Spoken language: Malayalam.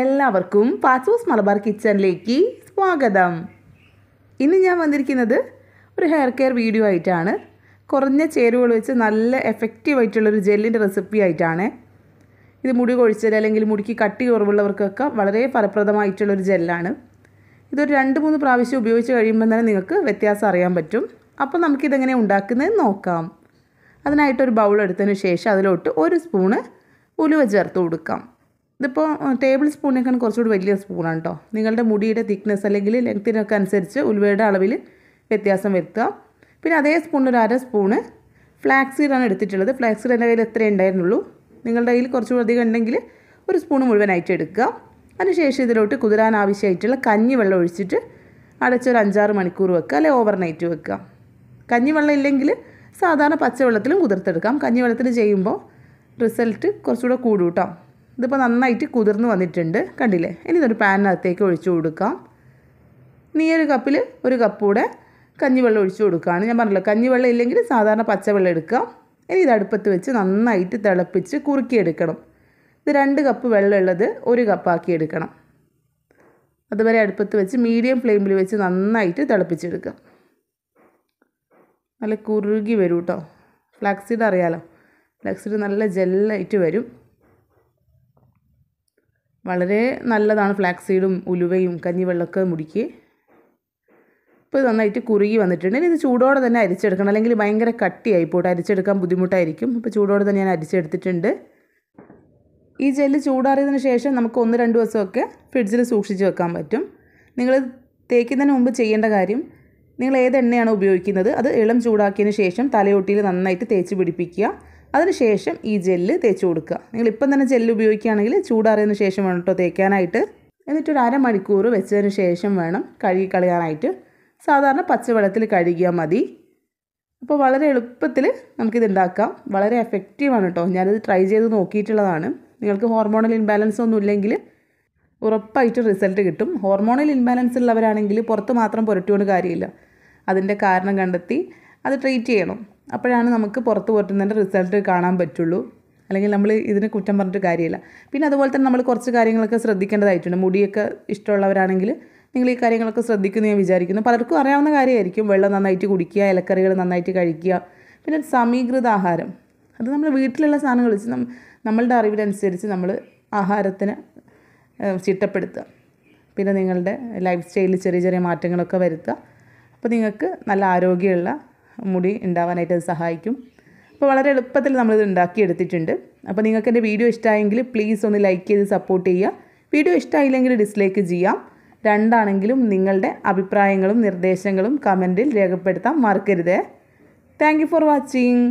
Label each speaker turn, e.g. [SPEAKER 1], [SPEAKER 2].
[SPEAKER 1] എല്ലാവർക്കും പാസോസ് മലബാർ കിച്ചണിലേക്ക് സ്വാഗതം ഇന്ന് ഞാൻ വന്നിരിക്കുന്നത് ഒരു ഹെയർ കെയർ വീഡിയോ ആയിട്ടാണ് കുറഞ്ഞ ചേരുവകൾ വെച്ച് നല്ല എഫക്റ്റീവ് ആയിട്ടുള്ളൊരു ജെല്ലിൻ്റെ റെസിപ്പി ആയിട്ടാണ് ഇത് മുടി കൊഴിച്ചൽ അല്ലെങ്കിൽ മുടിക്ക് കട്ടി കുറവുള്ളവർക്കൊക്കെ വളരെ ഫലപ്രദമായിട്ടുള്ളൊരു ജെല്ലാണ് ഇതൊരു രണ്ട് മൂന്ന് പ്രാവശ്യം ഉപയോഗിച്ച് കഴിയുമ്പോൾ തന്നെ നിങ്ങൾക്ക് വ്യത്യാസം അറിയാൻ പറ്റും അപ്പോൾ നമുക്കിതെങ്ങനെ ഉണ്ടാക്കുന്നത് നോക്കാം അതിനായിട്ടൊരു ബൗൾ എടുത്തതിന് ശേഷം അതിലോട്ട് ഒരു സ്പൂണ് ഉലുവ ചേർത്ത് കൊടുക്കാം ഇതിപ്പോൾ ടേബിൾ സ്പൂണിനേക്കാൾ കുറച്ചുകൂടി വലിയ സ്പൂണാണ് കേട്ടോ നിങ്ങളുടെ മുടിയുടെ തിക്നെസ് അല്ലെങ്കിൽ ലെങ്ത്തിനൊക്കെ അനുസരിച്ച് ഉലുവയുടെ അളവിൽ വ്യത്യാസം വരുത്തുക പിന്നെ അതേ സ്പൂണിൽ ഒരു അര സ്പൂണ് ഫ്ലാക്സ് സീഡാണ് എടുത്തിട്ടുള്ളത് ഫ്ലാക്സ് സീഡ് എൻ്റെ കയ്യിൽ എത്രയേ ഉണ്ടായിരുന്നുള്ളൂ നിങ്ങളുടെ കയ്യിൽ കുറച്ചുകൂടി അധികം ഉണ്ടെങ്കിൽ ഒരു സ്പൂൺ മുഴുവനായിട്ട് എടുക്കുക അതിനുശേഷം ഇതിലോട്ട് കുതിരാൻ ആവശ്യമായിട്ടുള്ള കഞ്ഞി വെള്ളം ഒഴിച്ചിട്ട് അടച്ചൊരു അഞ്ചാറ് മണിക്കൂർ വെക്കുക അല്ലെ ഓവർനൈറ്റ് വെക്കുക കഞ്ഞിവെള്ളം ഇല്ലെങ്കിൽ സാധാരണ പച്ചവെള്ളത്തിലും കുതിർത്തെടുക്കാം കഞ്ഞിവെള്ളത്തിൽ ചെയ്യുമ്പോൾ റിസൾട്ട് കുറച്ചുകൂടെ കൂടും കേട്ടോ ഇതിപ്പോൾ നന്നായിട്ട് കുതിർന്ന് വന്നിട്ടുണ്ട് കണ്ടില്ലേ ഇനി ഇതൊരു പാനിനകത്തേക്ക് ഒഴിച്ചു കൊടുക്കാം ഇനി ഈ ഒരു കപ്പിൽ ഒരു കപ്പ് കൂടെ കഞ്ഞിവെള്ളം ഒഴിച്ചു കൊടുക്കുകയാണ് ഞാൻ പറഞ്ഞല്ലോ കഞ്ഞിവെള്ളം ഇല്ലെങ്കിൽ സാധാരണ പച്ചവെള്ളം എടുക്കാം ഇനി ഇത് അടുപ്പത്ത് വെച്ച് നന്നായിട്ട് തിളപ്പിച്ച് കുറുക്കിയെടുക്കണം ഇത് രണ്ട് കപ്പ് വെള്ളമുള്ളത് ഒരു കപ്പാക്കി എടുക്കണം അതുവരെ അടുപ്പത്ത് വെച്ച് മീഡിയം ഫ്ലെയിമിൽ വെച്ച് നന്നായിട്ട് തിളപ്പിച്ചെടുക്കാം നല്ല കുറുകി വരും കേട്ടോ ഫ്ലാക്സീഡ് അറിയാലോ ഫ്ലാക്സീഡ് നല്ല ജെല്ലായിട്ട് വരും വളരെ നല്ലതാണ് ഫ്ലാക്സ് സീഡും ഉലുവയും കഞ്ഞിവെള്ളമൊക്കെ മുടിക്ക് ഇപ്പോൾ നന്നായിട്ട് കുറുകി വന്നിട്ടുണ്ട് ഇനി ഇത് ചൂടോടെ തന്നെ അരിച്ചെടുക്കണം അല്ലെങ്കിൽ ഭയങ്കര കട്ടിയായി പോട്ടെ അരിച്ചെടുക്കാൻ ബുദ്ധിമുട്ടായിരിക്കും അപ്പോൾ ചൂടോടെ തന്നെ ഞാൻ അരിച്ചെടുത്തിട്ടുണ്ട് ഈ ജെല്ല് ചൂടാറിയതിന് ശേഷം നമുക്ക് ഒന്ന് രണ്ട് ദിവസമൊക്കെ ഫ്രിഡ്ജിൽ സൂക്ഷിച്ച് വെക്കാൻ പറ്റും നിങ്ങൾ തേക്കുന്നതിന് മുമ്പ് ചെയ്യേണ്ട കാര്യം നിങ്ങൾ ഏത് എണ്ണയാണ് ഉപയോഗിക്കുന്നത് അത് ഇളം ചൂടാക്കിയതിന് ശേഷം തലയൊട്ടിയിൽ നന്നായിട്ട് തേച്ച് പിടിപ്പിക്കുക അതിനുശേഷം ഈ ജെല്ല് തേച്ച് കൊടുക്കുക നിങ്ങൾ ഇപ്പം തന്നെ ജെല്ല് ഉപയോഗിക്കുകയാണെങ്കിൽ ചൂടാറിയതിന് ശേഷം വേണം കേട്ടോ തേക്കാനായിട്ട് എന്നിട്ട് ഒരു അരമണിക്കൂർ വെച്ചതിന് ശേഷം വേണം കഴുകി കളയാനായിട്ട് സാധാരണ പച്ചവെള്ളത്തിൽ കഴുകിയാൽ മതി അപ്പോൾ വളരെ എളുപ്പത്തിൽ നമുക്കിത് ഉണ്ടാക്കാം വളരെ എഫക്റ്റീവാണ് കേട്ടോ ഞാനിത് ട്രൈ ചെയ്ത് നോക്കിയിട്ടുള്ളതാണ് നിങ്ങൾക്ക് ഹോർമോണൽ ഇൻബാലൻസ് ഒന്നും ഇല്ലെങ്കിൽ ഉറപ്പായിട്ട് റിസൾട്ട് കിട്ടും ഹോർമോണൽ ഇൻബാലൻസ് ഉള്ളവരാണെങ്കിൽ പുറത്ത് മാത്രം പുരട്ടുകൊണ്ട് കാര്യമില്ല അതിൻ്റെ കാരണം കണ്ടെത്തി അത് ട്രീറ്റ് ചെയ്യണം അപ്പോഴാണ് നമുക്ക് പുറത്ത് പോറ്റുന്നതിൻ്റെ റിസൾട്ട് കാണാൻ പറ്റുള്ളൂ അല്ലെങ്കിൽ നമ്മൾ ഇതിന് കുറ്റം പറഞ്ഞിട്ട് കാര്യമില്ല പിന്നെ അതുപോലെ തന്നെ നമ്മൾ കുറച്ച് കാര്യങ്ങളൊക്കെ ശ്രദ്ധിക്കേണ്ടതായിട്ടുണ്ട് മുടിയൊക്കെ ഇഷ്ടമുള്ളവരാണെങ്കിൽ നിങ്ങൾ ഈ കാര്യങ്ങളൊക്കെ ശ്രദ്ധിക്കുന്നു ഞാൻ വിചാരിക്കുന്നു പലർക്കും അറിയാവുന്ന കാര്യമായിരിക്കും വെള്ളം നന്നായിട്ട് കുടിക്കുക ഇലക്കറികൾ നന്നായിട്ട് കഴിക്കുക പിന്നെ സമീകൃത ആഹാരം അത് നമ്മൾ വീട്ടിലുള്ള സാധനങ്ങൾ വെച്ച് നമ്മളുടെ അറിവിനനുസരിച്ച് നമ്മൾ ആഹാരത്തിന് ചിട്ടപ്പെടുത്തുക പിന്നെ നിങ്ങളുടെ ലൈഫ് സ്റ്റൈലിൽ ചെറിയ ചെറിയ മാറ്റങ്ങളൊക്കെ വരുത്തുക അപ്പോൾ നിങ്ങൾക്ക് നല്ല ആരോഗ്യമുള്ള മുടി ഉണ്ടാവാനായിട്ട് അത് സഹായിക്കും അപ്പോൾ വളരെ എളുപ്പത്തിൽ നമ്മളിത് ഉണ്ടാക്കിയെടുത്തിട്ടുണ്ട് അപ്പോൾ നിങ്ങൾക്ക് എൻ്റെ വീഡിയോ ഇഷ്ടമായെങ്കിൽ പ്ലീസ് ഒന്ന് ലൈക്ക് ചെയ്ത് സപ്പോർട്ട് ചെയ്യുക വീഡിയോ ഇഷ്ടമായില്ലെങ്കിൽ ഡിസ്ലൈക്ക് ചെയ്യാം രണ്ടാണെങ്കിലും നിങ്ങളുടെ അഭിപ്രായങ്ങളും നിർദ്ദേശങ്ങളും കമൻറ്റിൽ രേഖപ്പെടുത്താൻ മറക്കരുത് താങ്ക് ഫോർ വാച്ചിങ്